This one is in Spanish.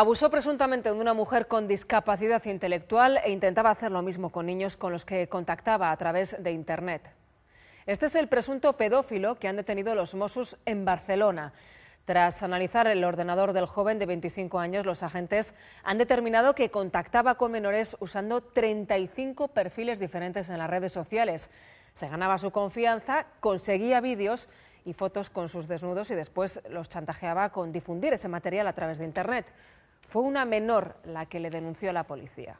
Abusó presuntamente de una mujer con discapacidad intelectual e intentaba hacer lo mismo con niños con los que contactaba a través de Internet. Este es el presunto pedófilo que han detenido los Mossos en Barcelona. Tras analizar el ordenador del joven de 25 años, los agentes han determinado que contactaba con menores usando 35 perfiles diferentes en las redes sociales. Se ganaba su confianza, conseguía vídeos y fotos con sus desnudos y después los chantajeaba con difundir ese material a través de Internet. Fue una menor la que le denunció a la policía.